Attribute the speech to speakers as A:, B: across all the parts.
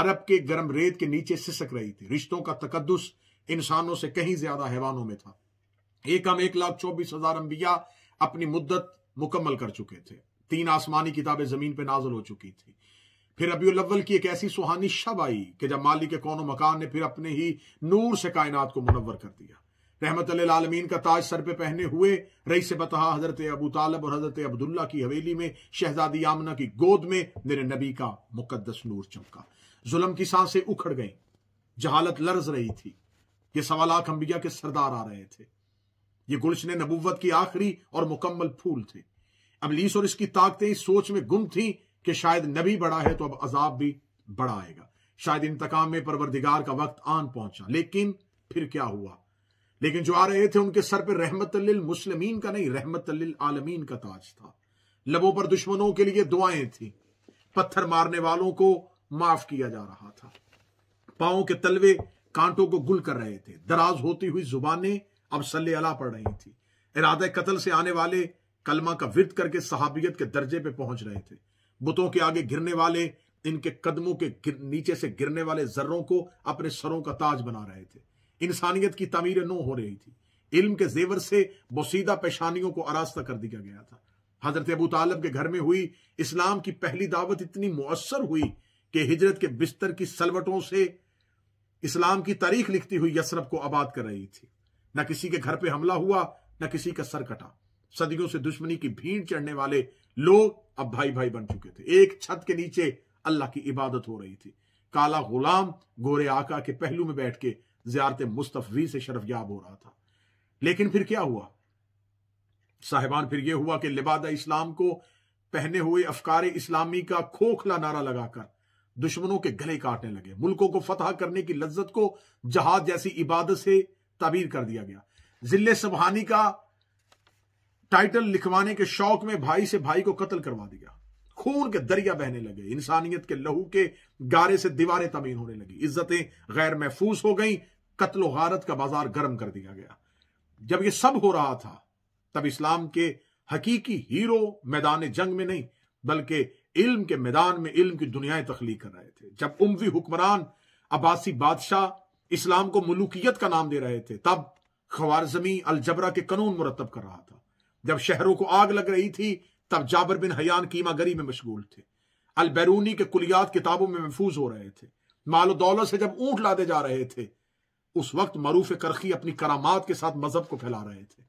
A: عرب کے گرم ریت کے نیچے سسک رہی تھی رشتوں کا تقدس انسانوں سے کہیں زیادہ حیوانوں میں تھا ایک ہم ایک لاکھ چوبیس ہزار انبیاء اپنی مدت مکمل کر چکے تھے تین آسمانی کتابیں زمین پہ نازل ہو چکی تھی پھر ابی الاول کی ایک ایسی سہانی شب آئی کہ جب مالی کے و مکان نے پھر اپنے ہی نور سے کائنات کو منور کر دیا رحمت اللہ العالمین کا تاج سر پہ پہنے ہوئے رئیس بتہا حضرت ابو طالب اور حضرت عبداللہ کی حویلی میں شہزادی آمنہ کی گود میں میرے نبی کا مقدس نور چمکا ظلم کی سانسیں اکھڑ گئیں جہالت لرز رہی تھی یہ سوالات انبیاء کے سردار آ رہے تھے یہ گلشن نبوت کی آخری اور مکمل پھول تھے ابلیس اور اس کی طاقتیں اس سوچ میں گم تھیں کہ شاید نبی بڑا ہے تو اب عذاب بھی بڑا آئے گا شاید انتقام میں پروردگار کا وقت آن پہنچا لیکن پھر کیا ہوا لیکن جو آ رہے تھے ان کے سر پہ رحمت للمسلمین کا نہیں رحمت للعالمین کا تاج تھا لبوں پر دشمنوں کے لیے دعائیں تھیں پتھر مارنے والوں کو معاف کیا جا رہا تھا پاؤں کے تلوے کانٹوں کو گل کر رہے تھے دراز ہوتی ہوئی زبانیں اب سلی پڑ رہی تھی ارادہ قتل سے آنے والے کلمہ کا ورد کر کے صحابیت کے درجے پہ پہنچ رہے تھے بتوں کے آگے گرنے والے ان کے قدموں کے نیچے سے گرنے والے ذروں کو اپنے سروں کا تاج بنا رہے تھے انسانیت کی تعمیر نو ہو رہی تھی علم کے زیور سے بوسیدہ پیشانیوں کو آراستہ کر دیا گیا تھا حضرت ابو طالب کے گھر میں ہوئی اسلام کی پہلی دعوت اتنی مؤثر ہوئی کہ ہجرت کے بستر کی سلوٹوں سے اسلام کی تاریخ لکھتی ہوئی یسرف کو آباد کر رہی تھی نہ کسی کے گھر پہ حملہ ہوا نہ کسی کا سر کٹا صدیوں سے دشمنی کی بھیڑ چڑھنے والے لوگ اب بھائی بھائی بن چکے تھے ایک چھت کے نیچے اللہ کی عبادت ہو رہی تھی کالا غلام گورے آقا کے پہلو میں بیٹھ کے زیارت مستفی سے شرف یاب ہو رہا تھا لیکن پھر کیا ہوا صاحبان پھر یہ ہوا کہ لبادہ اسلام کو پہنے ہوئے افکار اسلامی کا کھوکھلا نعرہ لگا کر دشمنوں کے گلے کاٹنے لگے ملکوں کو فتح کرنے کی لذت کو جہاد جیسی عبادت سے تعبیر کر دیا گیا ضلع سبحانی کا ٹائٹل لکھوانے کے شوق میں بھائی سے بھائی کو قتل کروا دیا خون کے دریا بہنے لگے انسانیت کے لہو کے گارے سے دیواریں تمین ہونے لگی عزتیں غیر محفوظ ہو گئیں قتل و غارت کا بازار گرم کر دیا گیا جب یہ سب ہو رہا تھا تب اسلام کے حقیقی ہیرو میدان جنگ میں نہیں بلکہ علم کے میدان میں علم کی دنیا تخلیق کر رہے تھے جب عموی حکمران عباسی بادشاہ اسلام کو ملوکیت کا نام دے رہے تھے تب خوارزمی الجبرا کے قانون مرتب کر رہا تھا جب شہروں کو آگ لگ رہی تھی تب جابر بن حیان قیمہ گری میں مشغول تھے البیرونی کے کلیات کتابوں میں محفوظ ہو رہے تھے مال و دولت سے جب اونٹ لادے جا رہے تھے اس وقت معروف کرخی اپنی کرامات کے ساتھ مذہب کو پھیلا رہے تھے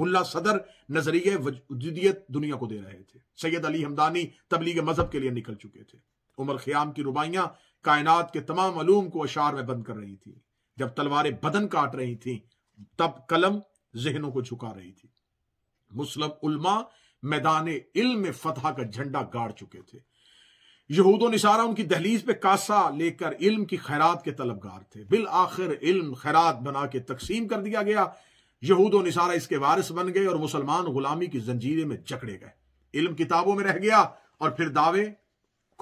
A: ملا صدر نظریہ وجودیت دنیا کو دے رہے تھے سید علی ہمدانی تبلیغ مذہب کے لیے نکل چکے تھے عمر خیام کی ربائیاں کائنات کے تمام علوم کو اشعار میں بند کر رہی تھیں جب تلواریں بدن کاٹ رہی تھیں تب قلم ذہنوں کو جھکا رہی تھی مسلم علماء میدان علم میں فتح کا جھنڈا گاڑ چکے تھے یہود و نصارہ ان کی دہلیز پہ کاسا لے کر علم کی خیرات کے طلبگار تھے بالآخر علم خیرات بنا کے تقسیم کر دیا گیا یہود و نصارہ اس کے وارث بن گئے اور مسلمان غلامی کی زنجیرے میں جکڑے گئے علم کتابوں میں رہ گیا اور پھر دعوے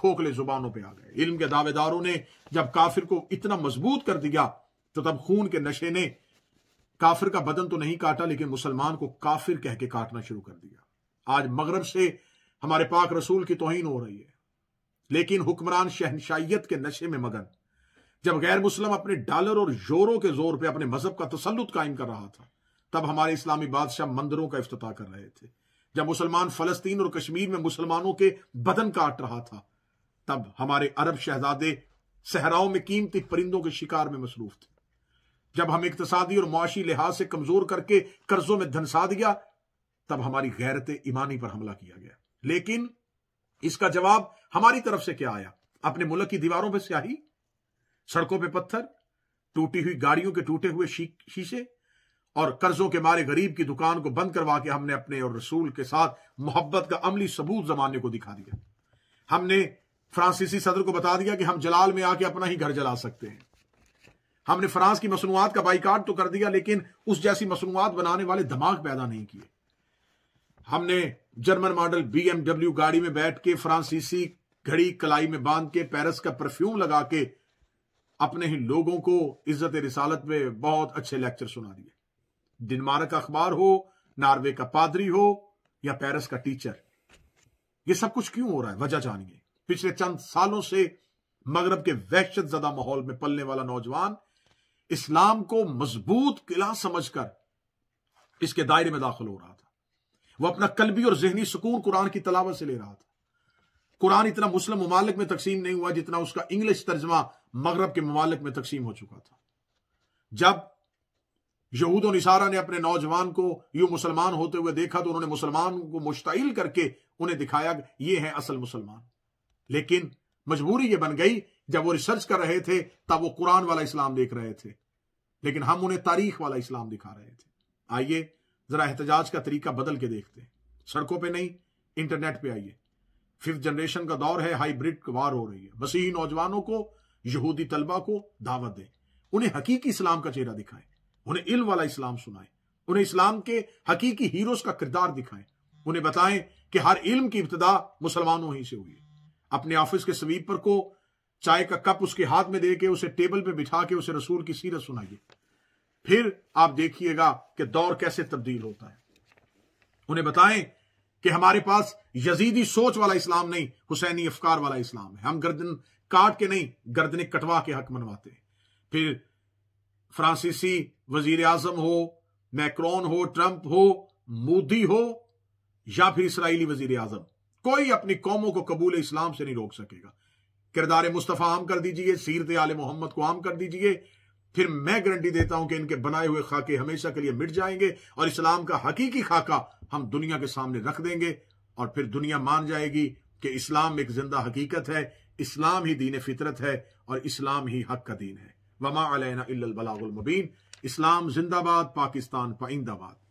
A: کھوکھلے زبانوں پہ آ گئے علم کے دعوے داروں نے جب کافر کو اتنا مضبوط کر دیا تو تب خون کے نشے نے کافر کا بدن تو نہیں کاٹا لیکن مسلمان کو کافر کہہ کے کاٹنا شروع کر دیا آج مغرب سے ہمارے پاک رسول کی توہین ہو رہی ہے لیکن حکمران شہنشائیت کے نشے میں مگن جب غیر مسلم اپنے ڈالر اور یورو کے زور پہ اپنے مذہب کا تسلط قائم کر رہا تھا تب ہمارے اسلامی بادشاہ مندروں کا افتتاح کر رہے تھے جب مسلمان فلسطین اور کشمیر میں مسلمانوں کے بدن کاٹ رہا تھا تب ہمارے عرب شہزادے صحراؤں میں قیمتی پرندوں کے شکار میں مصروف تھے جب ہم اقتصادی اور معاشی لحاظ سے کمزور کر کے قرضوں میں دھنسا دیا تب ہماری غیرت ایمانی پر حملہ کیا گیا لیکن اس کا جواب ہماری طرف سے کیا آیا اپنے ملک کی دیواروں پہ سیاہی سڑکوں پہ پتھر ٹوٹی ہوئی گاڑیوں کے ٹوٹے ہوئے شیشے اور قرضوں کے مارے غریب کی دکان کو بند کروا کے ہم نے اپنے اور رسول کے ساتھ محبت کا عملی ثبوت زمانے کو دکھا دیا ہم نے فرانسیسی صدر کو بتا دیا کہ ہم جلال میں آ کے اپنا ہی گھر جلا سکتے ہیں ہم نے فرانس کی مصنوعات کا بائیکاٹ تو کر دیا لیکن اس جیسی مصنوعات بنانے والے دماغ پیدا نہیں کیے ہم نے German model B M W گاڑی میں بیٹھ کے فرانسیسی گھڑی کلائی میں باندھ کے پیرس کا پرفیوم لگا کے اپنے ہی لوگوں کو عزت رسالت میں بہت اچھے لیکچر سنا دیے ڈنمارک کا اخبار ہو ناروے کا پادری ہو یا پیرس کا ٹیچر یہ سب کچھ کیوں ہو رہا ہے وجہ جانیے پچھلے چند سالوں سے مغرب کے وحشت زدہ ماحول میں پلنے والا نوجوان اسلام کو مضبوط قلعہ سمجھ کر اس کے دائرے میں داخل ہو رہا تھا وہ اپنا قلبی اور ذہنی سکون قرآن کی تلاوت سے لے رہا تھا قرآن اتنا مسلم ممالک میں تقسیم نہیں ہوا جتنا اس کا انگلش ترجمہ مغرب کے ممالک میں تقسیم ہو چکا تھا جب یہود و نے اپنے نوجوان کو یوں مسلمان ہوتے ہوئے دیکھا تو انہوں نے مسلمان کو مشتعل کر کے انہیں دکھایا کہ یہ ہے اصل مسلمان لیکن مجبوری یہ بن گئی جب وہ ریسرچ کر رہے تھے تب وہ قرآن والا اسلام دیکھ رہے تھے لیکن ہم انہیں تاریخ والا اسلام دکھا رہے تھے آئیے ذرا احتجاج کا طریقہ بدل کے دیکھتے ہیں سڑکوں پہ نہیں انٹرنیٹ پہ آئیے ففتھ جنریشن کا دور ہے ہائی رہی ہے مسیحی نوجوانوں کو یہودی طلبہ کو دعوت دیں انہیں حقیقی اسلام کا چہرہ دکھائیں انہیں علم والا اسلام سنائیں انہیں اسلام کے حقیقی ہیروز کا کردار دکھائیں انہیں بتائیں کہ ہر علم کی ابتدا مسلمانوں ہی سے ہوئی اپنے آفس کے سویپر کو چائے کا کپ اس کے ہاتھ میں دے کے اسے ٹیبل پہ بٹھا کے اسے رسول کی سیرت سنائیے پھر آپ دیکھیے گا کہ دور کیسے تبدیل ہوتا ہے انہیں بتائیں کہ ہمارے پاس یزیدی سوچ والا اسلام نہیں حسینی افکار والا اسلام ہے ہم گردن کاٹ کے نہیں گردن کٹوا کے حق منواتے ہیں پھر فرانسیسی وزیر اعظم ہو میکرون ہو ٹرمپ ہو مودی ہو یا پھر اسرائیلی وزیر اعظم کوئی اپنی قوموں کو قبول اسلام سے نہیں روک سکے گا کردار مصطفیٰ عام کر دیجئے سیرت آل محمد کو عام کر دیجئے پھر میں گارنٹی دیتا ہوں کہ ان کے بنائے ہوئے خاکے ہمیشہ کے لیے مٹ جائیں گے اور اسلام کا حقیقی خاکہ ہم دنیا کے سامنے رکھ دیں گے اور پھر دنیا مان جائے گی کہ اسلام ایک زندہ حقیقت ہے اسلام ہی دین فطرت ہے اور اسلام ہی حق کا دین ہے وما علینا اللہ البلاغ المبین اسلام زندہ باد پاکستان پائندہ باد